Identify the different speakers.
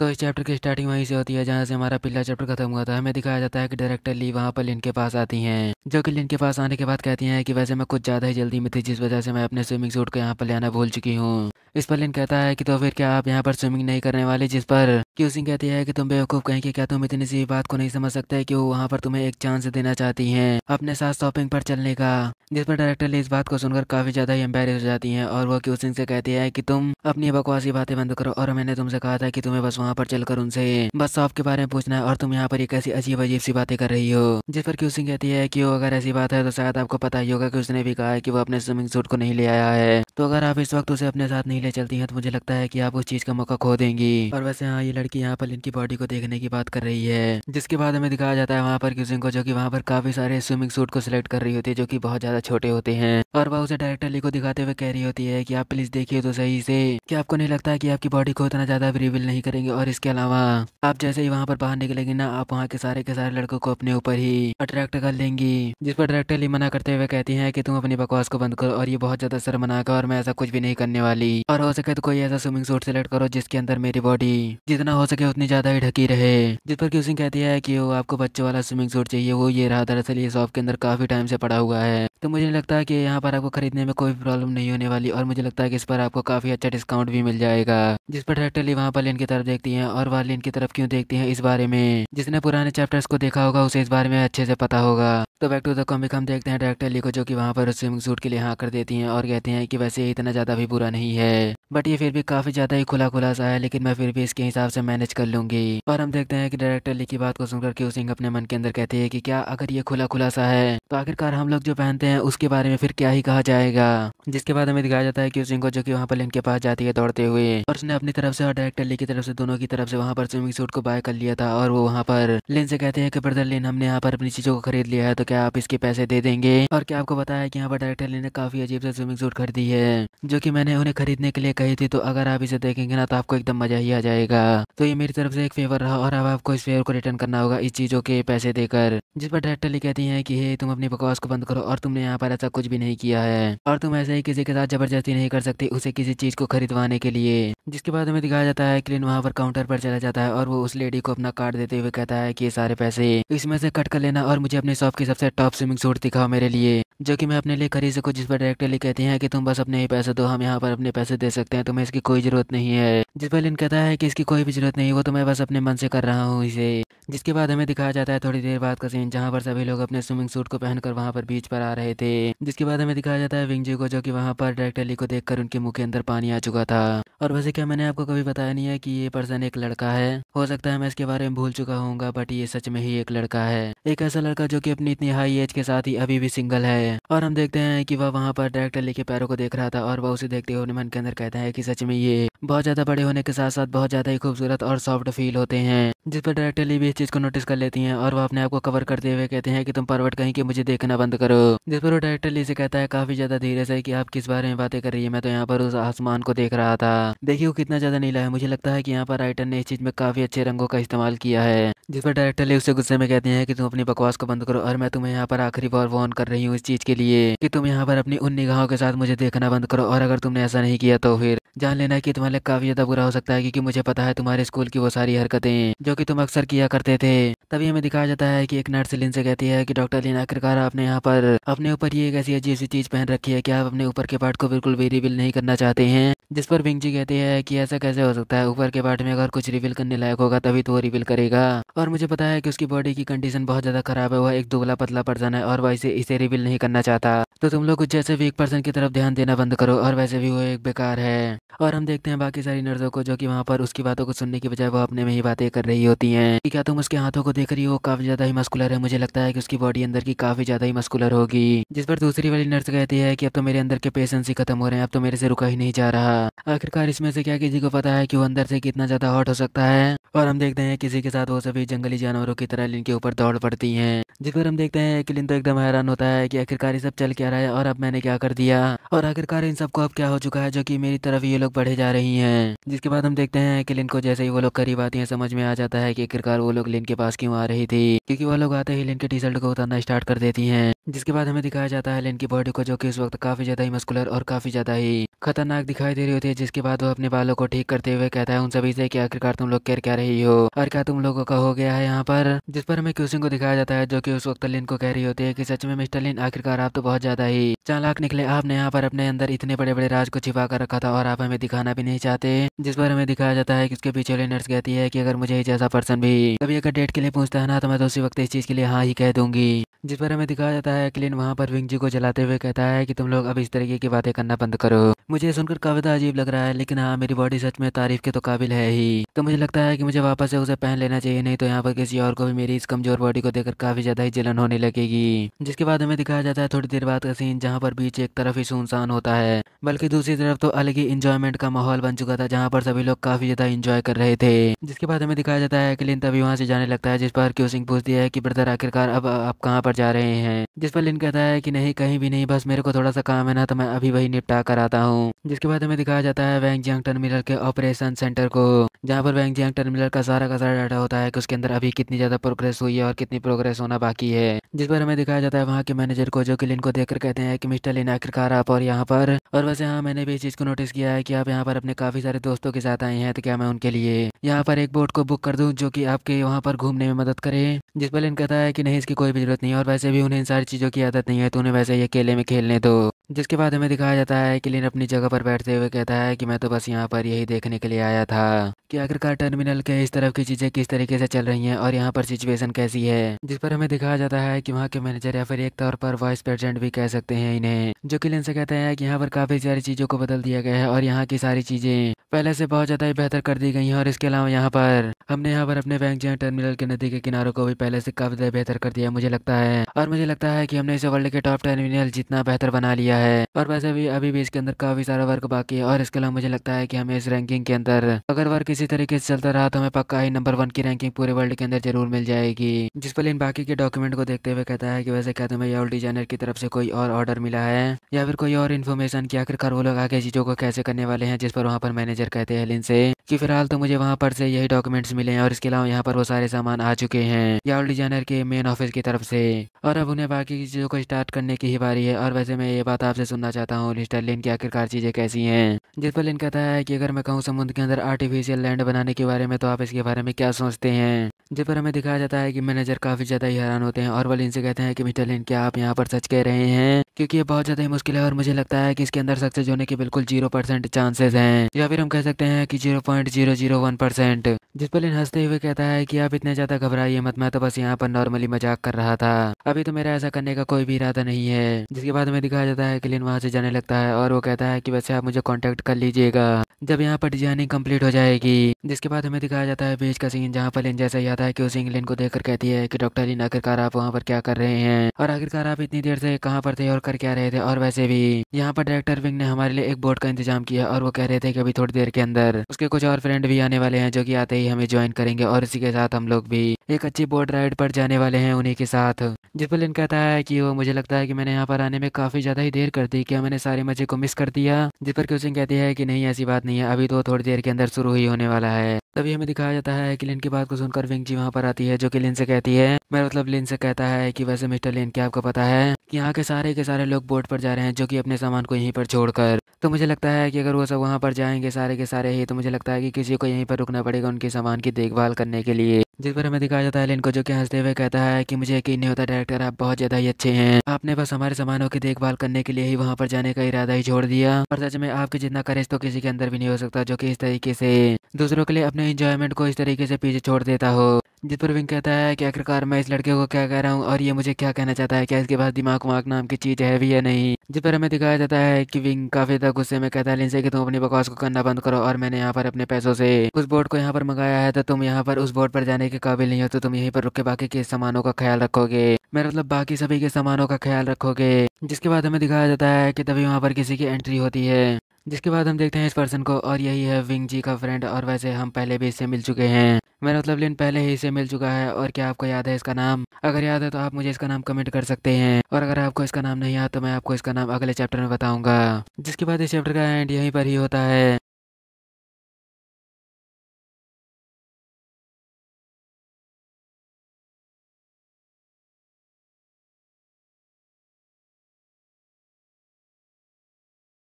Speaker 1: तो इस चैप्टर की स्टार्टिंग वहीं से होती है जहाँ से हमारा पिछला चैप्टर खत्म हुआ था हमें दिखाया जाता है कि डायरेक्टर ली वहाँ पर लिन के पास आती हैं जो कि लिन के पास आने के बाद कहती हैं कि वैसे मैं कुछ ज़्यादा ही जल्दी में थी जिस वजह से मैं अपने स्विमिंग सूट को यहाँ पर लेना भूल चुकी हूँ इस पर लिन कहता है कि तो फिर क्या आप यहाँ पर स्विमिंग नहीं करने वाले जिस पर कि उसी कहती है कि तुम बेवकूफ़ कहें कि क्या तुम इतनी सी बात को नहीं समझ सकते कि वो वहाँ पर तुम्हें एक चांस देना चाहती हैं अपने साथ शॉपिंग पर चलने का जिस पर डायरेक्टर इस बात को सुनकर काफ़ी ज़्यादा ही एम्बेरस हो जाती हैं और वो क्यूसिंग से कहती है कि तुम अपनी बकवासी बातें बंद करो और मैंने तुमसे कहा था कि तुम्हें बस वहाँ पर चलकर उनसे बस शॉप के बारे में पूछना है और तुम यहाँ पर एक ऐसी अजीब अजीब सी बातें कर रही हो जिस पर सिंह कहती है कि अगर ऐसी बात है तो शायद आपको पता ही होगा कि उसने भी कहा है कि वो अपने स्विमिंग सूट को नहीं ले आया है तो अगर आप इस वक्त उसे अपने साथ नहीं ले चलती हैं तो मुझे लगता है कि आप उस चीज़ का मौका खो देंगी और वैसे हाँ ये लड़की यहाँ पर इनकी बॉडी को देखने की बात कर रही है जिसके बाद हमें दिखाया जाता है वहाँ पर क्यूजिंग को जो कि वहाँ पर काफी सारे स्विमिंग सूट को सिलेक्ट कर रही होती है जो कि बहुत ज्यादा छोटे होते हैं और वह उसे डायरेक्टर ली को दिखाते हुए कह रही होती है की आप प्लीज देखिए तो सही से की आपको नहीं लगता है आपकी बॉडी को इतना ज्यादा रिविल नहीं करेंगे और इसके अलावा आप जैसे ही वहाँ पर बाहर निकलेंगे ना आप वहाँ के सारे के सारे लड़कों को अपने ऊपर ही अट्रैक्ट कर लेंगी जिस पर डायरेक्टर ली मना करते हुए कहती है की तुम अपनी बकवास को बंद करो और ये बहुत ज्यादा सर मना कर और मैं ऐसा कुछ भी नहीं करने वाली और हो सके तो कोई ऐसा स्विमिंग सूट सिलेक्ट करो जिसके अंदर मेरी बॉडी जितना जितना हो सके उतनी ज़्यादा ही ढकी रहे जिस पर क्यूसिंग कहती है कि वो आपको बच्चों वाला स्विमिंग सूट चाहिए वो ये रहा दरअसल ये शॉप के अंदर काफ़ी टाइम से पड़ा हुआ है तो मुझे नहीं लगता कि यहाँ पर आपको खरीदने में कोई प्रॉब्लम नहीं होने वाली और मुझे लगता है कि इस पर आपको काफ़ी अच्छा डिस्काउंट भी मिल जाएगा जिस पर डायरेक्टली वहाँ पर की तरफ देखती है और वालिन की तरफ क्यों देखती है इस बारे में जिसने पुराने चैप्टर्स को देखा होगा उसे इस बारे में अच्छे से पता होगा तो बैक टू द कॉमिक हम देखते हैं डायरेक्टर ली को जो कि वहाँ पर स्विमिंग सूट के लिए हाँ कर देती हैं और कहते हैं कि वैसे इतना ज़्यादा भी बुरा नहीं है बट ये फिर भी काफ़ी ज़्यादा ही खुला खुला सा है लेकिन मैं फिर भी इसके हिसाब से से मैनेज कर लूंगी और हम देखते हैं कि डायरेक्टर ली की बात को सुनकर क्यू सिंह अपने मन के अंदर कहते हैं कि क्या अगर ये खुला खुला सा है तो आखिरकार हम लोग जो पहनते हैं उसके बारे में फिर क्या ही कहा जाएगा जिसके बाद हमें दिखाया जाता है क्यू सिंह को जो की वहाँ पर लिंक के पास जाती है दौड़ते हुए और उसने अपनी तरफ से और डायरेक्टर ली की तरफ से दोनों की तरफ से वहाँ पर स्विमिंग सूट को बाय कर लिया था और वो वहाँ पर लिन से कहते हैं कि ब्रदर लिन हमने यहाँ पर अपनी चीजों को खरीद लिया है तो क्या आप इसके पैसे दे देंगे और क्या आपको बताया कि यहाँ पर डायरेक्टर लिन ने काफी अजीब से स्विमिंग सूट खरीदी है जो की मैंने उन्हें खरीदने के लिए कही थी तो अगर आप इसे देखेंगे ना तो आपको एकदम मजा ही आ जाएगा तो ये मेरी तरफ से एक फेवर रहा और अब आपको इस फेवर को रिटर्न करना होगा इस चीज़ों के पैसे देकर जिस पर डायरेक्टर लिख कहती है की हे तुम अपनी बकवास को बंद करो और तुमने यहाँ पर ऐसा कुछ भी नहीं किया है और तुम ऐसे ही किसी के साथ जबरदस्ती नहीं कर सकते उसे किसी चीज़ को खरीदवाने के लिए जिसके बाद हमें दिखाया जाता है क्लिन वहाँ पर काउंटर पर चला जाता है और वो उस लेडी को अपना कार्ड देते हुए कहता है की ये सारे पैसे इसमें से कट कर लेना और मुझे अपने शॉप की सबसे टॉप स्विमिंग सूट दिखाओ मेरे लिए जो कि मैं अपने लिए खरीद सकूँ जिस पर डायरेक्टरली कहती हैं कि तुम बस अपने ही पैसे दो हम यहाँ पर अपने पैसे दे सकते हैं तुम्हें इसकी कोई जरूरत नहीं है जिस पर लिन कहता है कि इसकी कोई भी ज़रूरत नहीं वो तो मैं बस अपने मन से कर रहा हूँ इसे जिसके बाद हमें दिखाया जाता है थोड़ी देर बाद का सीन जहाँ पर सभी लोग अपने स्विमिंग सूट को पहनकर वहाँ पर बीच पर आ रहे थे जिसके बाद हमें दिखाया जाता है विंगजी को जो कि वहाँ पर डायरेक्ट अली को देखकर उनके मुंह के अंदर पानी आ चुका था और वैसे क्या मैंने आपको कभी बताया नहीं है कि ये पर्सन एक लड़का है हो सकता है मैं इसके बारे में भूल चुका हूँ बट ये सच में ही एक लड़का है एक ऐसा लड़का जो की अपनी इतनी हाई एज के साथ ही अभी भी सिंगल है और हम देखते हैं की वह वहाँ पर डायरेक्ट अली के पैरों को देख रहा था और वह उसे देखते हुए मन के अंदर कहता है की सच में ये बहुत ज्यादा बड़े होने के साथ साथ बहुत ज्यादा ही खूबसूरत खूबसूरत और सॉफ्ट फील होते हैं जिस पर डायरेक्टली भी इस चीज़ को नोटिस कर लेती हैं और वो अपने आप को कवर करते हुए कहते हैं कि तुम परवट कहीं के मुझे देखना बंद करो जिस पर वो डायरेक्टली से कहता है काफ़ी ज़्यादा धीरे से कि आप किस बारे में बातें कर रही है मैं तो यहाँ पर उस आसमान को देख रहा था देखिए वो कितना ज़्यादा नीला है मुझे लगता है की यहाँ पर राइटर ने इस चीज़ में काफ़ी अच्छे रंगों का इस्तेमाल किया है जिस पर डायरेक्टली उसे गुस्से में कहते हैं की तुम अपनी बकवास को बंद करो और मैं तुम्हें यहाँ पर आखिरी बार वॉन कर रही हूँ इस चीज़ के लिए कि तुम यहाँ पर अपनी उन निगाहों के साथ मुझे देखना बंद करो और अगर तुमने ऐसा नहीं किया तो फिर जान लेना कि तुम्हारे काफ़ी ज़्यादा बुरा हो सकता है क्योंकि मुझे पता है तुम्हारे तुम्हारे स्कूल की वो सारी हरकतें जो कि तुम अक्सर किया करते थे तभी हमें दिखाया जाता है कि एक नर्स लिन से कहती है कि डॉक्टर लिन आखिरकार आपने यहाँ पर अपने ऊपर ये एक ऐसी अजीब सी चीज पहन रखी है कि आप अपने ऊपर के पार्ट को बिल्कुल भी रिविल नहीं करना चाहते हैं जिस पर विंग जी कहते हैं कि ऐसा कैसे हो सकता है ऊपर के पार्ट में अगर कुछ रिविल करने लायक होगा तभी तो वो रिविल करेगा और मुझे पता है कि उसकी बॉडी की कंडीशन बहुत ज्यादा खराब है वह एक दुबला पतला पर्सन है और वह इसे इसे रिविल नहीं करना चाहता तो तुम लोग कुछ जैसे भी एक पर्सन की तरफ ध्यान देना बंद करो और वैसे भी वो एक बेकार है और हम देखते हैं बाकी सारी नर्सों को जो कि वहाँ पर उसकी बातों को सुन करने की बजाय वो अपने में ही बातें कर रही होती हैं क्या तुम उसके हाथों को देख रही हो काफी ज्यादा ही मस्कुलर है मुझे लगता है कि उसकी बॉडी अंदर की काफी ज्यादा ही मस्कुलर होगी जिस पर दूसरी वाली नर्स कहती है कि अब तो मेरे अंदर के पेशेंस ही खत्म हो रहे हैं अब तो मेरे से रुका ही नहीं जा रहा आखिरकार इसमें से क्या किसी को पता है कि वो अंदर से कितना ज्यादा हॉट हो सकता है और हम देखते हैं किसी के साथ वो सभी जंगली जानवरों की तरह लिन के ऊपर दौड़ पड़ती हैं जिस पर हम देखते हैं कि लिन तो एकदम हैरान होता है कि आखिरकार सब चल क्या रहा है और अब मैंने क्या कर दिया और आखिरकार इन सबको अब क्या हो चुका है जो कि मेरी तरफ ये लोग बढ़े जा रही हैं जिसके बाद हम देखते हैं कि लिन को जैसे ही वो लोग करीब आती हैं समझ में आ जाता है कि आखिरकार वो लोग लिन के पास क्यों आ रही थी क्योंकि वो लोग आते ही लिन के टी शर्ट को उतारना स्टार्ट कर देती हैं जिसके बाद हमें दिखाया जाता है लिन की बॉडी को जो कि उस वक्त काफी ज्यादा ही मस्कुलर और काफी ज्यादा ही खतरनाक दिखाई दे रही होती है जिसके बाद वो अपने बालों को ठीक करते हुए कहता है उन सभी से कि आखिरकार तुम लोग कर क्या रही हो और क्या तुम लोगों का हो गया है यहाँ पर जिस पर हमें क्यूसिंग को दिखाया जाता है जो कि उस वक्त लिन को कह रही होती है कि सच में मिस्टर लिन आखिरकार आप तो बहुत ज्यादा ही चालाक निकले आपने यहाँ पर अपने अंदर इतने बड़े बड़े राज को छिपा कर रखा था और आप हमें दिखाना भी नहीं चाहते जिस पर हमें दिखाया जाता है की उसके भी चोले नर्स कहती है कि अगर मुझे जैसा पर्सन भी कभी अगर डेट के लिए पूछता है ना तो मैं तो उसी वक्त इस चीज़ के लिए हाँ ही कह दूंगी जिस पर हमें दिखाया जाता है क्लिन वहाँ पर विंग जी को जलाते हुए कहता है कि तुम लोग अब इस तरीके की बातें करना बंद करो मुझे सुनकर कविता अजीब लग रहा है लेकिन हाँ मेरी बॉडी सच में तारीफ के तो काबिल है ही तो मुझे लगता है कि मुझे वापस से उसे पहन लेना चाहिए नहीं तो यहाँ पर किसी और को भी मेरी इस कमजोर बॉडी को देखकर काफी ज्यादा ही जलन होने लगेगी जिसके बाद हमें दिखाया जाता है थोड़ी देर बाद का सीन जहाँ पर बीच एक तरफ ही सुनसान होता है बल्कि दूसरी तरफ तो अलग ही इंजॉयमेंट का माहौल बन चुका था जहाँ पर सभी लोग काफ़ी ज़्यादा इन्जॉय कर रहे थे जिसके बाद हमें दिखाया जाता है लिन तभी वहाँ से जाने लगता है जिस पर क्यू सिंह पूछती है की ब्रदर आखिरकार अब आप कहाँ पर जा रहे हैं जिस पर लिन कहता है की नहीं कहीं भी नहीं बस मेरे को थोड़ा सा काम है ना तो मैं अभी वही निपटा कर आता हूँ जिसके बाद हमें दिखाया जाता है वैंग जियांग टर्मिनल के ऑपरेशन सेंटर को जहाँ पर वैंग जियांग टर्मिनल का सारा का सारा डाटा होता है कि उसके अंदर अभी कितनी ज़्यादा प्रोग्रेस हुई है और कितनी प्रोग्रेस होना बाकी है जिस पर हमें दिखाया जाता है वहाँ के मैनेजर को जो कि लिन को देखकर कहते हैं कि मिस्टर लिन आखिरकार आप और यहाँ पर और वैसे हाँ मैंने भी इस चीज़ को नोटिस किया है कि आप यहाँ पर अपने काफ़ी सारे दोस्तों के साथ आए हैं तो क्या मैं उनके लिए यहाँ पर एक बोट को बुक कर दूँ जो कि आपके वहाँ पर घूमने में मदद करे जिस पर कहता है कि नहीं इसकी कोई भी जरूरत नहीं और वैसे भी उन्हें इन सारी चीज़ों की आदत नहीं है तो उन्हें वैसे ये अकेले में खेलने दो जिसके बाद हमें दिखाया जाता है कि लिन अपनी जगह पर बैठते हुए कहता है कि मैं तो बस यहाँ पर यही देखने के लिए आया था कि आखिरकार टर्मिनल के इस तरफ की चीज़ें किस तरीके से चल रही हैं और यहाँ पर सिचुएशन कैसी है जिस पर हमें दिखाया जाता है कि वहाँ के मैनेजर या फिर एक तौर पर वाइस प्रेसिडेंट भी कह सकते हैं इन्हें जो कि से कहते हैं कि यहाँ पर काफ़ी सारी चीज़ों को बदल दिया गया है और यहाँ की सारी चीज़ें पहले से बहुत ज़्यादा ही बेहतर कर दी गई हैं और इसके अलावा यहाँ पर हमने यहाँ पर अपने बैंक जो टर्मिनल के नदी के किनारों को भी पहले से काफ़ी ज़्यादा बेहतर कर दिया मुझे लगता है और मुझे लगता है कि हमने इसे वर्ल्ड के टॉप टर्मिनल जितना बेहतर बना लिया है और वैसे भी अभी भी इसके अंदर काफ़ी सारा वर्क बाकी है और इसके अलावा मुझे लगता है कि हमें इस रैंकिंग के अंदर अगर वर्क इसी तरीके से चलता रहा तो हमें पक्का ही नंबर वन की रैंकिंग पूरे वर्ल्ड के अंदर जरूर मिल जाएगी जिस पर इन बाकी के डॉक्यूमेंट को देखते हुए कहता है कि वैसे क्या तुम्हें यूल डिजाइनर की तरफ से कोई और ऑर्डर मिला है या फिर कोई और इन्फॉर्मेशन की आखिरकार वो लोग आगे चीज़ों को कैसे करने वाले हैं जिस पर वहाँ पर मैनेजर कहते हैं लिन से कि फिलहाल तो मुझे वहाँ पर से यही डॉक्यूमेंट्स मिले हैं और इसके अलावा यहाँ पर वो सारे सामान आ चुके हैं याल डिजाइनर के मेन ऑफिस की तरफ से और अब उन्हें बाकी चीज़ों को स्टार्ट करने की ही बारी है और वैसे मैं ये बात आपसे सुनना चाहता हूँ लिस्टर लिन की आखिरकार चीज़ें कैसी हैं जिस पर लेन कहता है कि अगर मैं कहूँ समुद्र के अंदर आर्टिफिशियल लैंड बनाने के बारे में तो आप इसके बारे में क्या सोचते हैं जिस पर हमें दिखाया जाता है कि मैनेजर काफ़ी ज़्यादा ही हैरान होते हैं और वाली इनसे कहते हैं कि मिस्टर लिन क्या आप यहाँ पर सच कह रहे हैं क्योंकि ये बहुत ज़्यादा ही मुश्किल है और मुझे लगता है कि इसके अंदर सक्सेस होने के बिल्कुल जीरो परसेंट चांसेस हैं या फिर हम कह सकते हैं कि zero point zero zero one percent जिस पर लिन हंसते हुए कहता है कि आप इतने ज़्यादा घबराइए मत मैं तो बस यहाँ पर नॉर्मली मजाक कर रहा था अभी तो मेरा ऐसा करने का कोई भी इरादा नहीं है जिसके बाद हमें दिखाया जाता है कि लिन वहाँ से जाने लगता है और वो कहता है कि वैसे आप मुझे कॉन्टेक्ट कर लीजिएगा जब यहाँ पर डिजाइनिंग कम्प्लीट हो जाएगी जिसके बाद हमें दिखाया जाता है बीच का सीन जहाँ पर लिन जैसा ही आता है की उस इंग्लिन को देखकर कहती है की डॉक्टर लिन आखिरकार आप वहाँ पर क्या कर रहे हैं और आखिरकार आप इतनी देर से कहाँ पर थे और कर क्या रहे थे और वैसे भी यहाँ पर डायरेक्टर विंग ने हमारे लिए एक बोर्ड का इंतजाम किया और वो कह रहे थे कि अभी थोड़ी देर के अंदर उसके कुछ और फ्रेंड भी आने वाले हैं जो की आते ही हमें ज्वाइन करेंगे और इसी के साथ हम लोग भी एक अच्छी बोट राइड पर जाने वाले हैं उन्हीं के साथ जिसपलिन कहता है कि वो मुझे लगता है कि मैंने यहाँ पर आने में काफी ज्यादा ही देर कर दी क्या मैंने सारे मजे को मिस कर दिया जिस पर क्यूसिंग कहती है कि नहीं ऐसी बात नहीं है अभी तो थोड़ी देर के अंदर शुरू ही होने वाला है तभी हमें दिखाया जाता है कि लिन की बात को सुनकर विंग जी वहाँ पर आती है जो कि लिन से कहती है मैं मतलब लिन से कहता है कि वैसे मिस्टर लिन क्या आपको पता है कि यहाँ के सारे के सारे लोग बोट पर जा रहे हैं जो कि अपने सामान को यहीं पर छोड़कर तो मुझे लगता है कि अगर वो सब वहाँ पर जाएंगे सारे के सारे ही तो मुझे लगता है कि किसी को यहीं पर रुकना पड़ेगा उनके सामान की देखभाल करने के लिए जिस पर हमें दिखाया जाता है लिन को जो कि हंसते हुए कहता है कि मुझे यकीन नहीं होता डायरेक्टर आप बहुत ज्यादा ही अच्छे हैं आपने बस हमारे सामानों की देखभाल करने के लिए ही वहाँ पर जाने का इरादा ही छोड़ दिया और सच में आपके जितना करेज तो किसी के अंदर भी नहीं हो सकता जो कि इस तरीके से दूसरों के लिए अपने अपने इंजॉयमेंट को इस तरीके से पीछे छोड़ देता हो जिस पर विंग कहता है कि आखिरकार मैं इस लड़के को क्या कह रहा हूँ और ये मुझे क्या कहना चाहता है क्या इसके पास दिमाग वाक नाम की चीज़ है भी या नहीं जिस पर हमें दिखाया जाता है कि विंग काफ़ी ज़्यादा गुस्से में कहता है लिनसे कि तुम अपनी बकवास को करना बंद करो और मैंने यहाँ पर अपने पैसों से उस बोर्ड को यहाँ पर मंगाया है तो तुम यहाँ पर उस बोर्ड पर जाने के काबिल नहीं हो तो तुम यहीं पर रुक के बाकी के सामानों का ख्याल रखोगे मेरा मतलब बाकी सभी के सामानों का ख्याल रखोगे जिसके बाद हमें दिखाया जाता है कि तभी वहाँ पर किसी की एंट्री होती है जिसके बाद हम देखते हैं इस पर्सन को और यही है विंग जी का फ्रेंड और वैसे हम पहले भी इससे मिल चुके हैं मेरा मतलब लिन पहले ही इसे मिल चुका है और क्या आपको याद है इसका नाम अगर याद है तो आप मुझे इसका नाम कमेंट कर सकते हैं और अगर आपको इसका नाम नहीं याद तो मैं आपको इसका नाम अगले चैप्टर में बताऊंगा जिसके बाद इस चैप्टर का एंड यहीं पर ही होता है